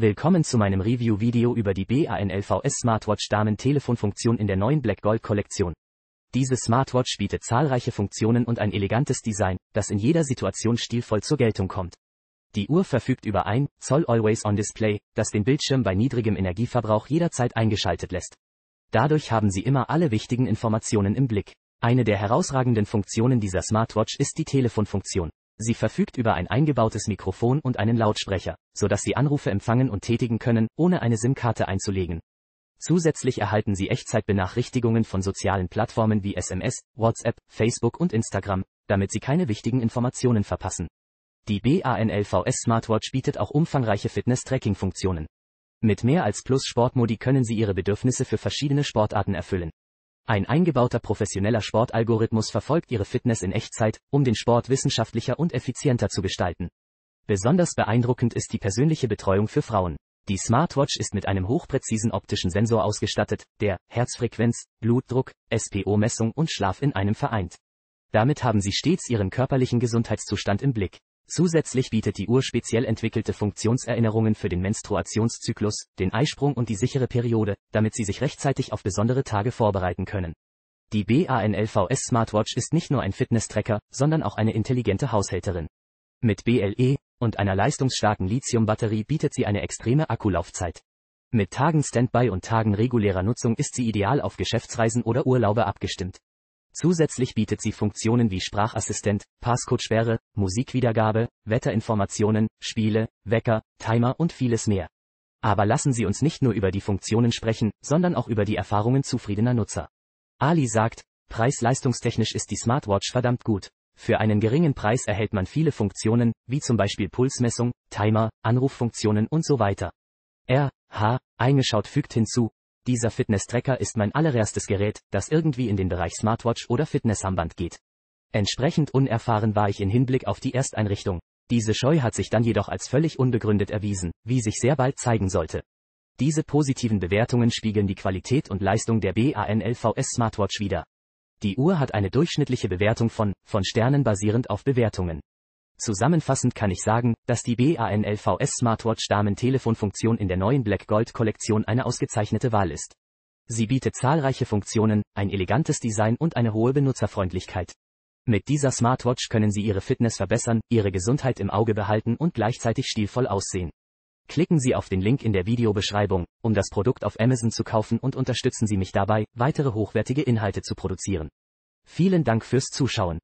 Willkommen zu meinem Review-Video über die BANLVS Smartwatch Damen-Telefonfunktion in der neuen Black Gold Kollektion. Diese Smartwatch bietet zahlreiche Funktionen und ein elegantes Design, das in jeder Situation stilvoll zur Geltung kommt. Die Uhr verfügt über ein Zoll Always-on Display, das den Bildschirm bei niedrigem Energieverbrauch jederzeit eingeschaltet lässt. Dadurch haben Sie immer alle wichtigen Informationen im Blick. Eine der herausragenden Funktionen dieser Smartwatch ist die Telefonfunktion. Sie verfügt über ein eingebautes Mikrofon und einen Lautsprecher, sodass Sie Anrufe empfangen und tätigen können, ohne eine SIM-Karte einzulegen. Zusätzlich erhalten Sie Echtzeitbenachrichtigungen von sozialen Plattformen wie SMS, WhatsApp, Facebook und Instagram, damit Sie keine wichtigen Informationen verpassen. Die BANLVS Smartwatch bietet auch umfangreiche Fitness-Tracking-Funktionen. Mit mehr als Plus Sportmodi können Sie Ihre Bedürfnisse für verschiedene Sportarten erfüllen. Ein eingebauter professioneller Sportalgorithmus verfolgt ihre Fitness in Echtzeit, um den Sport wissenschaftlicher und effizienter zu gestalten. Besonders beeindruckend ist die persönliche Betreuung für Frauen. Die Smartwatch ist mit einem hochpräzisen optischen Sensor ausgestattet, der Herzfrequenz, Blutdruck, SPO-Messung und Schlaf in einem vereint. Damit haben sie stets ihren körperlichen Gesundheitszustand im Blick. Zusätzlich bietet die Uhr speziell entwickelte Funktionserinnerungen für den Menstruationszyklus, den Eisprung und die sichere Periode, damit Sie sich rechtzeitig auf besondere Tage vorbereiten können. Die BANLVS Smartwatch ist nicht nur ein Fitness-Tracker, sondern auch eine intelligente Haushälterin. Mit BLE und einer leistungsstarken Lithium-Batterie bietet sie eine extreme Akkulaufzeit. Mit Tagen Standby und Tagen regulärer Nutzung ist sie ideal auf Geschäftsreisen oder Urlaube abgestimmt. Zusätzlich bietet sie Funktionen wie Sprachassistent, Passcode-Sperre, Musikwiedergabe, Wetterinformationen, Spiele, Wecker, Timer und vieles mehr. Aber lassen Sie uns nicht nur über die Funktionen sprechen, sondern auch über die Erfahrungen zufriedener Nutzer. Ali sagt, preis-leistungstechnisch ist die Smartwatch verdammt gut. Für einen geringen Preis erhält man viele Funktionen, wie zum Beispiel Pulsmessung, Timer, Anruffunktionen und so weiter. R. H. Eingeschaut fügt hinzu, dieser Fitness-Tracker ist mein allererstes Gerät, das irgendwie in den Bereich Smartwatch oder Fitnessarmband geht. Entsprechend unerfahren war ich in Hinblick auf die Ersteinrichtung. Diese Scheu hat sich dann jedoch als völlig unbegründet erwiesen, wie sich sehr bald zeigen sollte. Diese positiven Bewertungen spiegeln die Qualität und Leistung der BANLVS Smartwatch wider. Die Uhr hat eine durchschnittliche Bewertung von, von Sternen basierend auf Bewertungen. Zusammenfassend kann ich sagen, dass die BANLVS Smartwatch damen Damentelefonfunktion in der neuen Black Gold Kollektion eine ausgezeichnete Wahl ist. Sie bietet zahlreiche Funktionen, ein elegantes Design und eine hohe Benutzerfreundlichkeit. Mit dieser Smartwatch können Sie Ihre Fitness verbessern, Ihre Gesundheit im Auge behalten und gleichzeitig stilvoll aussehen. Klicken Sie auf den Link in der Videobeschreibung, um das Produkt auf Amazon zu kaufen und unterstützen Sie mich dabei, weitere hochwertige Inhalte zu produzieren. Vielen Dank fürs Zuschauen.